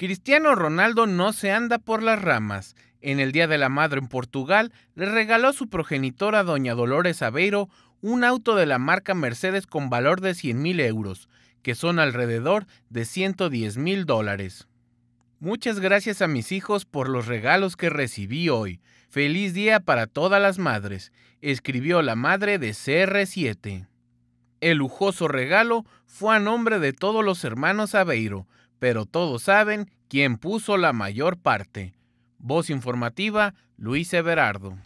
Cristiano Ronaldo no se anda por las ramas. En el Día de la Madre en Portugal le regaló su progenitora doña Dolores Aveiro un auto de la marca Mercedes con valor de 100,000 mil euros, que son alrededor de 110 mil dólares. Muchas gracias a mis hijos por los regalos que recibí hoy. Feliz día para todas las madres, escribió la madre de CR7. El lujoso regalo fue a nombre de todos los hermanos Aveiro, pero todos saben quién puso la mayor parte. Voz informativa, Luis Everardo.